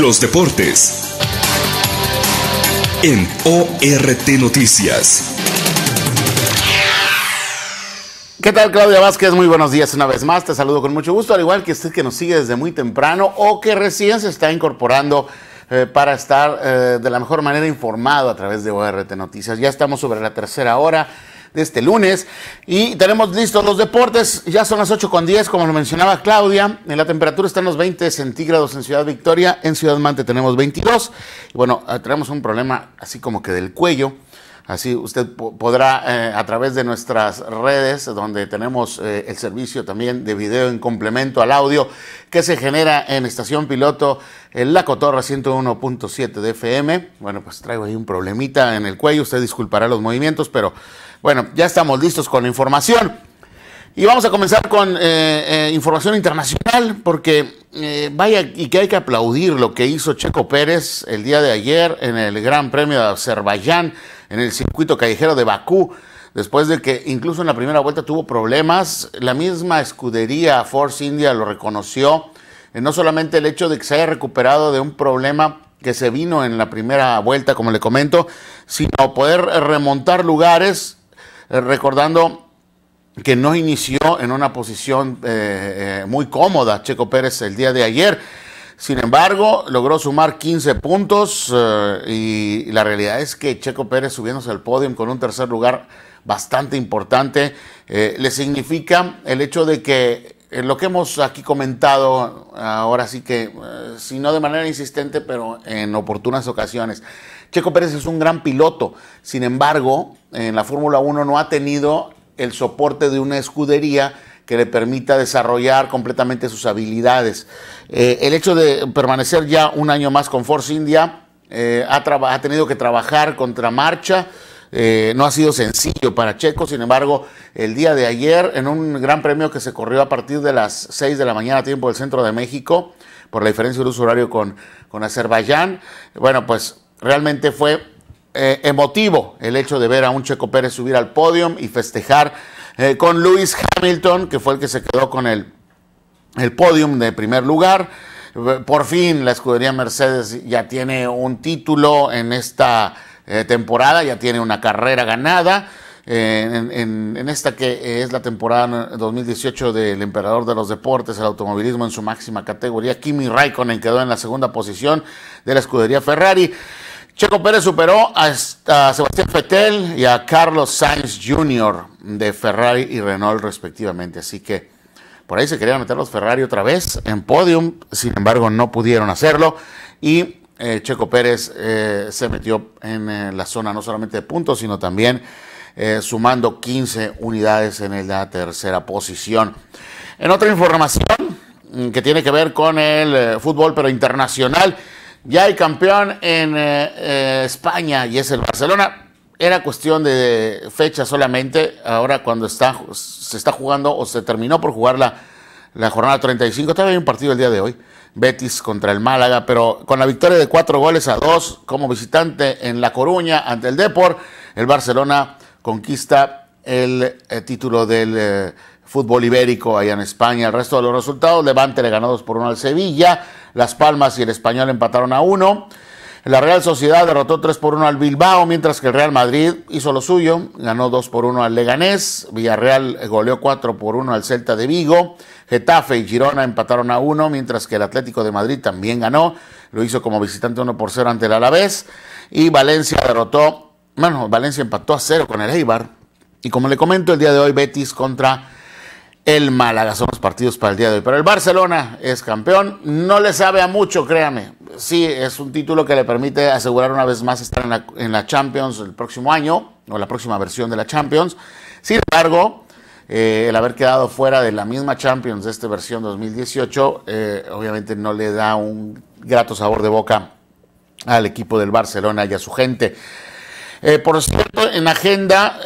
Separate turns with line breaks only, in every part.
Los deportes. En ORT Noticias. ¿Qué tal Claudia Vázquez? Muy buenos días una vez más. Te saludo con mucho gusto, al igual que usted que nos sigue desde muy temprano o que recién se está incorporando eh, para estar eh, de la mejor manera informado a través de ORT Noticias. Ya estamos sobre la tercera hora de este lunes. Y tenemos listos los deportes. Ya son las 8 con 10, como lo mencionaba Claudia. En la temperatura están los 20 centígrados en Ciudad Victoria. En Ciudad Mante tenemos 22. bueno, eh, tenemos un problema así como que del cuello Así usted podrá eh, a través de nuestras redes, donde tenemos eh, el servicio también de video en complemento al audio que se genera en estación piloto en La Cotorra 101.7 de FM. Bueno, pues traigo ahí un problemita en el cuello, usted disculpará los movimientos, pero bueno, ya estamos listos con la información. Y vamos a comenzar con eh, eh, información internacional, porque eh, vaya y que hay que aplaudir lo que hizo Checo Pérez el día de ayer en el Gran Premio de Azerbaiyán, en el circuito callejero de Bakú, después de que incluso en la primera vuelta tuvo problemas. La misma escudería Force India lo reconoció, no solamente el hecho de que se haya recuperado de un problema que se vino en la primera vuelta, como le comento, sino poder remontar lugares, recordando que no inició en una posición eh, eh, muy cómoda Checo Pérez el día de ayer. Sin embargo, logró sumar 15 puntos eh, y la realidad es que Checo Pérez subiéndose al podio con un tercer lugar bastante importante le significa el hecho de que lo que hemos aquí comentado ahora sí que, si no de manera insistente, pero en oportunas ocasiones, Checo Pérez es un gran piloto, sin embargo, en la Fórmula 1 no ha tenido el soporte de una escudería que le permita desarrollar completamente sus habilidades. Eh, el hecho de permanecer ya un año más con Force India eh, ha, tenido que trabajar contra marcha. Eh, no ha sido sencillo para Checo, sin embargo, el día de ayer, en un gran premio que se corrió a partir de las 6 de la mañana, tiempo del centro de México, por la diferencia de uso horario con, con Azerbaiyán, bueno, pues realmente fue eh, emotivo el hecho de ver a un Checo Pérez subir al podio y festejar eh, con Lewis Hamilton, que fue el que se quedó con el, el podium de primer lugar. Por fin la escudería Mercedes ya tiene un título en esta eh, temporada, ya tiene una carrera ganada. en, en, esta que es la temporada 2018 del emperador de los deportes, el automovilismo en su máxima categoría. Kimi Raikkonen quedó en la segunda posición de la escudería Ferrari. Checo Pérez superó a, Sebastián Fetel y a Carlos Sainz Jr. de Ferrari y Renault respectivamente. Así que por ahí se querían meter los Ferrari otra vez en podium, sin embargo no pudieron hacerlo y eh, Checo Pérez eh, se metió en eh, la zona no solamente de puntos, sino también sumando 15 unidades en la tercera posición. En otra información mm, que tiene que ver con el fútbol, pero internacional, ya hay campeón en eh, eh, España y es el Barcelona. Era cuestión de fecha solamente. Ahora cuando se está jugando o se terminó por jugar la, la jornada 35, todavía hay un partido el día de hoy. Betis contra el Málaga, pero con la victoria de cuatro goles a dos como visitante en La Coruña ante el Deport el Barcelona conquista el eh, título del fútbol ibérico allá en España. El resto de los resultados, Levante le ganó 2 por 1 al Sevilla, Las Palmas y el Español empataron a 1. La Real Sociedad derrotó 3 por 1 al Bilbao, mientras que el Real Madrid hizo lo suyo, ganó 2 por 1 al Leganés, Villarreal goleó 4 por 1 al Celta de Vigo, Getafe y Girona empataron a 1, mientras que el Atlético de Madrid también ganó, lo hizo como visitante 1 por 0 ante el Alavés, y Valencia derrotó, bueno, Valencia empató a 0 con el Eibar. Y como le comento, el día de hoy Betis contra el Málaga. Son los partidos para el día de hoy. Pero el Barcelona es campeón. No le sabe a mucho, créame. Sí, es un título que le permite asegurar una vez más estar en la, Champions el próximo año o la próxima versión de la Champions. Sin embargo, eh, el haber quedado fuera de la misma Champions de esta versión 2018, eh, obviamente no le da un grato sabor de boca al equipo del Barcelona y a su gente. Eh, por cierto, en agenda,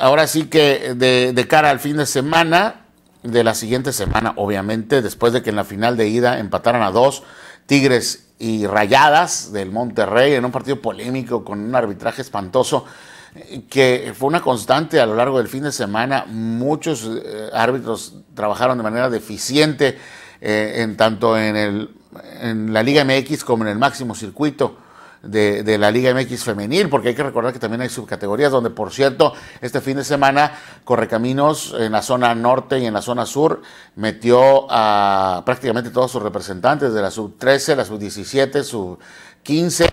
ahora sí que de, cara al fin de semana, de la siguiente semana, obviamente, después de que en la final de ida empataran a dos Tigres y Rayadas del Monterrey en un partido polémico con un arbitraje espantoso eh, que fue una constante a lo largo del fin de semana. Muchos eh, árbitros trabajaron de manera deficiente eh, en tanto en, el, en la Liga MX como en el máximo circuito de, la Liga MX femenil, porque hay que recordar que también hay subcategorías, donde por cierto, este fin de semana Correcaminos en la zona norte y en la zona sur metió a prácticamente todos sus representantes de la sub 13, la sub 17, sub 15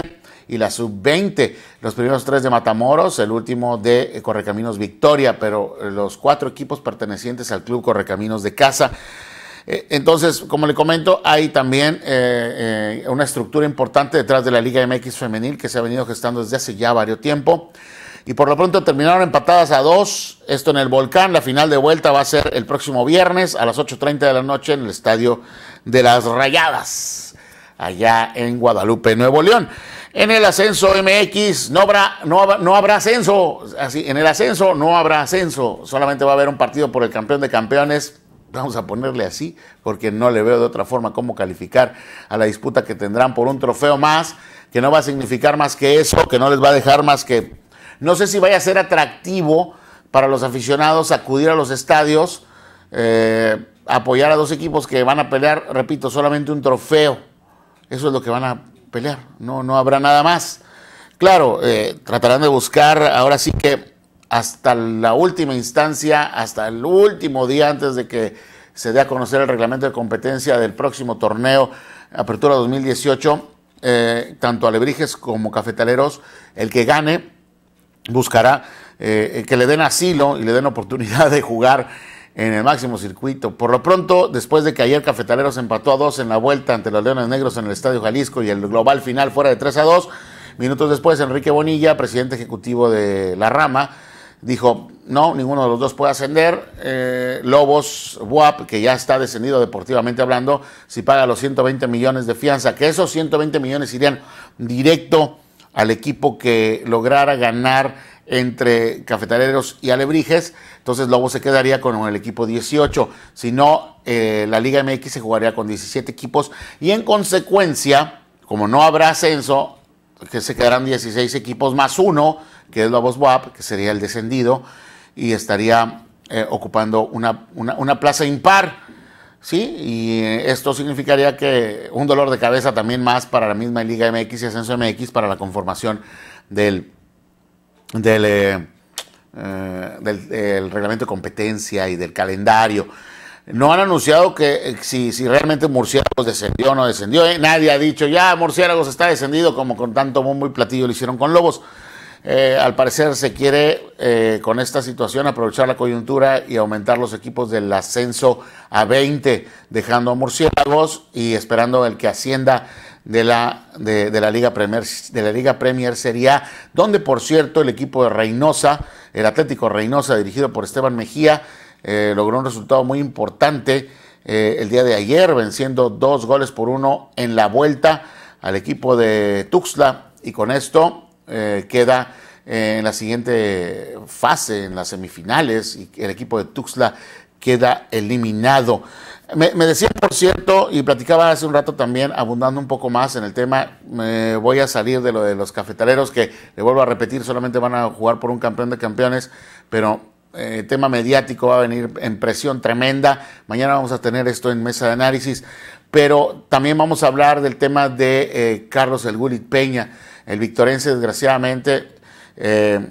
y la sub-20. Los primeros tres de Matamoros, el último de Correcaminos Victoria, pero los cuatro equipos pertenecientes al club Correcaminos de Casa eh, entonces, como le comento, hay también eh, eh, una estructura importante detrás de la Liga MX femenil que se ha venido gestando desde hace ya varios tiempo. Y por lo pronto terminaron empatadas a dos. Esto en el Volcán. La final de vuelta va a ser el próximo viernes a las 8.30 de la noche en el Estadio de las Rayadas, allá en Guadalupe, Nuevo León. En el ascenso MX no habrá, no habrá ascenso. Así, en el ascenso no habrá ascenso. Solamente va a haber un partido por el campeón de campeones vamos a ponerle así, porque no le veo de otra forma cómo calificar a la disputa que tendrán por un trofeo más, que no va a significar más que eso, que no les va a dejar más que... No sé si vaya a ser atractivo para los aficionados acudir a los estadios, eh, apoyar a dos equipos que van a pelear, repito, solamente un trofeo. Eso es lo que van a pelear, no, no habrá nada más. Claro, eh, tratarán de buscar ahora sí que hasta la última instancia, hasta el último día antes de que se dé a conocer el reglamento de competencia del próximo torneo Apertura 2018, eh, tanto alebrijes como cafetaleros, el que gane buscará eh, que le den asilo y le den oportunidad de jugar en el máximo circuito. Por lo pronto, después de que ayer Cafetaleros empató a dos en la vuelta ante los Leones Negros en el Estadio Jalisco y el global final fuera de 3 a 2, minutos después Enrique Bonilla, presidente ejecutivo de La Rama, dijo, no, ninguno de los dos puede ascender. Eh, Lobos, WAP, que ya está descendido deportivamente hablando, si paga los 120 millones de fianza, que esos 120 millones irían directo al equipo que lograra ganar entre Cafetaleros y Alebrijes, entonces Lobos se quedaría con el equipo 18, si no, eh, la Liga MX se jugaría con 17 equipos y en consecuencia, como no habrá ascenso, que se quedarán 16 equipos más uno, que es Lobos Wap, que sería el descendido, y estaría eh, ocupando una, plaza impar. ¿sí? Y esto significaría que un dolor de cabeza también más para la misma Liga MX y Ascenso MX para la conformación del, eh, eh, del, del, reglamento de competencia y del calendario. No han anunciado que si, si realmente Murciélagos descendió o no descendió. Nadie ha dicho, ya Murciélagos está descendido, como con tanto bombo y platillo lo hicieron con Lobos. Eh, al parecer se quiere eh, con esta situación aprovechar la coyuntura y aumentar los equipos del ascenso a 20, dejando a Murciélagos y esperando el que ascienda de la, de, la, Liga, Premier, de la Liga Premier sería donde por cierto el equipo de Reynosa, el Atlético Reynosa dirigido por Esteban Mejía, eh, logró un resultado muy importante el día de ayer, venciendo dos goles por uno en la vuelta al equipo de Tuxtla y con esto eh, queda eh, en la siguiente fase, en las semifinales, y el equipo de Tuxtla queda eliminado. Me, decía por cierto, y platicaba hace un rato también, abundando un poco más en el tema, me voy a salir de lo de los cafetaleros, que le vuelvo a repetir, solamente van a jugar por un campeón de campeones, pero el eh, tema mediático va a venir en presión tremenda. Mañana vamos a tener esto en mesa de análisis, pero también vamos a hablar del tema de Carlos El Gulit Peña. El victorense, desgraciadamente, eh,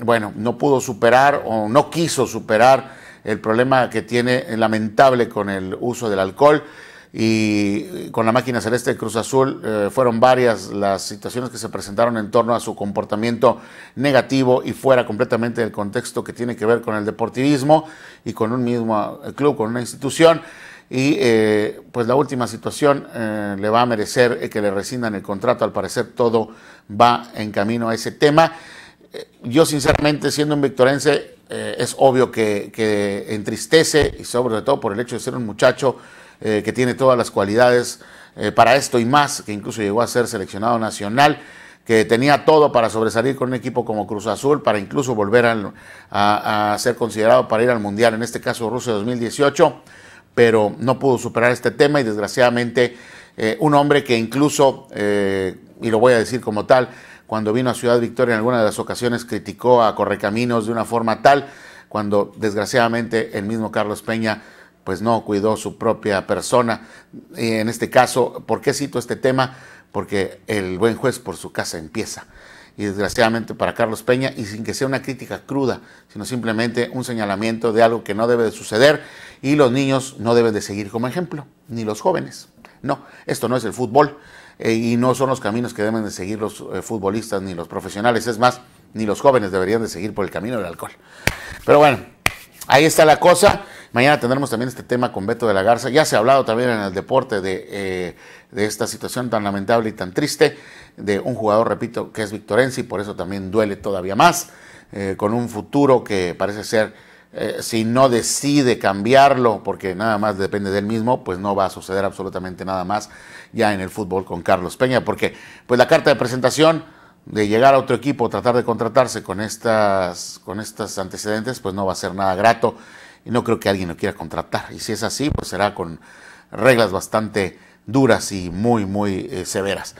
bueno, no pudo superar o no quiso superar el problema que tiene lamentable con el uso del alcohol y con la máquina celeste de Cruz Azul eh, fueron varias las situaciones que se presentaron en torno a su comportamiento negativo y fuera completamente del contexto que tiene que ver con el deportivismo y con un mismo eh, club, con una institución. Y eh, pues la última situación eh, le va a merecer eh, que le rescindan el contrato. Al parecer todo va en camino a ese tema. Yo sinceramente, siendo un victorense, es obvio que, entristece y sobre todo por el hecho de ser un muchacho que tiene todas las cualidades para esto y más, que incluso llegó a ser seleccionado nacional que tenía todo para sobresalir con un equipo como Cruz Azul, para incluso volver a, ser considerado para ir al Mundial, en este caso Rusia 2018 pero no pudo superar este tema y desgraciadamente eh, un hombre que incluso, eh, y lo voy a decir como tal, cuando vino a Ciudad Victoria en alguna de las ocasiones criticó a Correcaminos de una forma tal, cuando desgraciadamente el mismo Carlos Peña pues no cuidó su propia persona. en este caso, ¿por qué cito este tema? Porque el buen juez por su casa empieza y desgraciadamente para Carlos Peña, y sin que sea una crítica cruda, sino simplemente un señalamiento de algo que no debe de suceder y los niños no deben de seguir como ejemplo, ni los jóvenes. No, esto no es el fútbol eh, y no son los caminos que deben de seguir los eh, futbolistas ni los profesionales, es más, ni los jóvenes deberían de seguir por el camino del alcohol. Pero bueno, ahí está la cosa. Mañana tendremos también este tema con Beto de la Garza. Ya se ha hablado también en el deporte de, eh, esta situación tan lamentable y tan triste de un jugador, repito, que es victorense y por eso también duele todavía más, eh, con un futuro que parece ser, eh, si no decide cambiarlo, porque nada más depende de él mismo, pues no va a suceder absolutamente nada más ya en el fútbol con Carlos Peña, porque pues la carta de presentación de llegar a otro equipo, tratar de contratarse con estas, con estas antecedentes, pues no va a ser nada grato y no creo que alguien lo quiera contratar. Y si es así, pues será con reglas bastante duras y muy, muy eh, severas.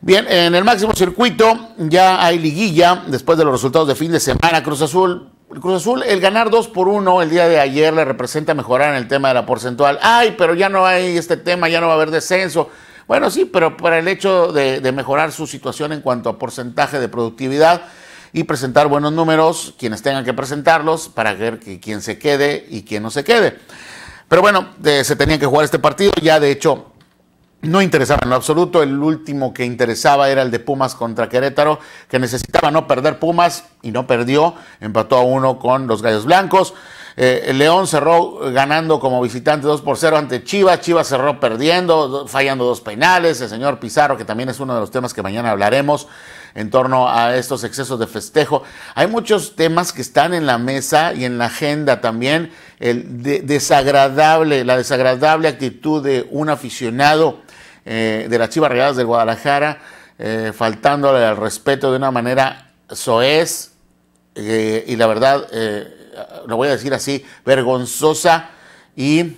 Bien, en el máximo circuito ya hay liguilla después de los resultados de fin de semana. Cruz Azul, Cruz Azul, el ganar 2 por 1 el día de ayer le representa mejorar en el tema de la porcentual. Ay, pero ya no hay este tema, ya no va a haber descenso. Bueno, sí, pero para el hecho de mejorar su situación en cuanto a porcentaje de productividad, y presentar buenos números, quienes tengan que presentarlos, para ver que, quién se quede y quién no se quede. Pero bueno, se tenía que jugar este partido, ya de hecho no interesaba en lo absoluto, el último que interesaba era el de Pumas contra Querétaro, que necesitaba no perder Pumas y no perdió, empató a uno con los Gallos Blancos. Eh, León cerró ganando como visitante 2 por 0 ante Chivas. Chivas cerró perdiendo, fallando dos penales. El señor Pizarro, que también es uno de los temas que mañana hablaremos en torno a estos excesos de festejo. Hay muchos temas que están en la mesa y en la agenda también. El desagradable, la desagradable actitud de un aficionado eh, de las Chivas Regadas de Guadalajara, eh, faltándole al respeto de una manera soez y la verdad eh, lo voy a decir así, vergonzosa y,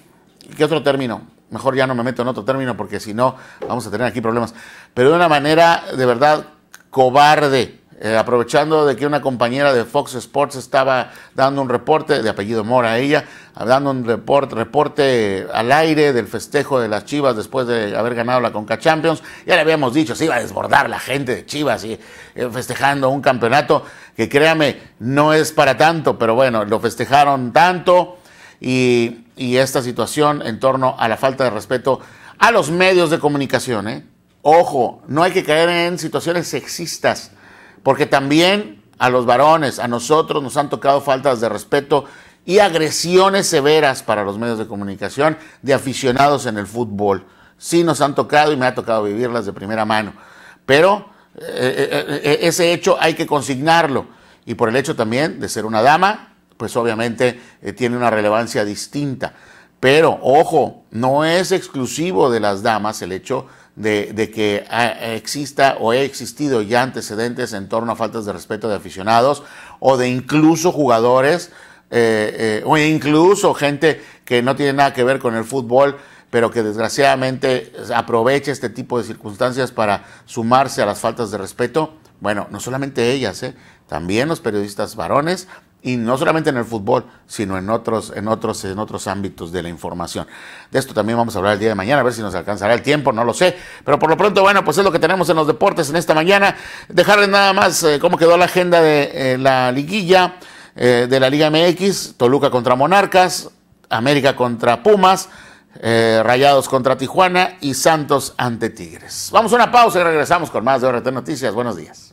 ¿qué otro término? Mejor ya no me meto en otro término porque si no vamos a tener aquí problemas, pero de una manera de verdad cobarde eh, aprovechando de que una compañera de Fox Sports estaba dando un reporte, de apellido Mora ella, ah, dando un reporte al aire del festejo de las Chivas después de haber ganado la Conca Champions. Ya le habíamos dicho, se iba a desbordar la gente de Chivas y eh, festejando un campeonato que créame, no es para tanto, pero bueno, lo festejaron tanto y, y esta situación en torno a la falta de respeto a los medios de comunicación. ¿eh? Ojo, no hay que caer en situaciones sexistas porque también a los varones, a nosotros nos han tocado faltas de respeto y agresiones severas para los medios de comunicación de aficionados en el fútbol. Sí nos han tocado y me ha tocado vivirlas de primera mano, pero eh, eh, eh, ese hecho hay que consignarlo y por el hecho también de ser una dama, pues obviamente tiene una relevancia distinta. Pero ojo, no es exclusivo de las damas el hecho de de, que ah, exista o haya existido ya antecedentes en torno a faltas de respeto de aficionados o de incluso jugadores eh, eh, o incluso gente que no tiene nada que ver con el fútbol, pero que desgraciadamente aprovecha este tipo de circunstancias para sumarse a las faltas de respeto. Bueno, no solamente ellas, eh, también los periodistas varones, y no solamente en el fútbol, sino en otros, en otros, en otros ámbitos de la información. De esto también vamos a hablar el día de mañana, a ver si nos alcanzará el tiempo, no lo sé. Pero por lo pronto, bueno, pues es lo que tenemos en los deportes en esta mañana. Dejarles nada más eh, cómo quedó la agenda de eh, la liguilla eh, de la Liga MX, Toluca contra Monarcas, América contra Pumas. Rayados contra Tijuana y Santos ante Tigres. Vamos a una pausa y regresamos con más de RT Noticias. Buenos días.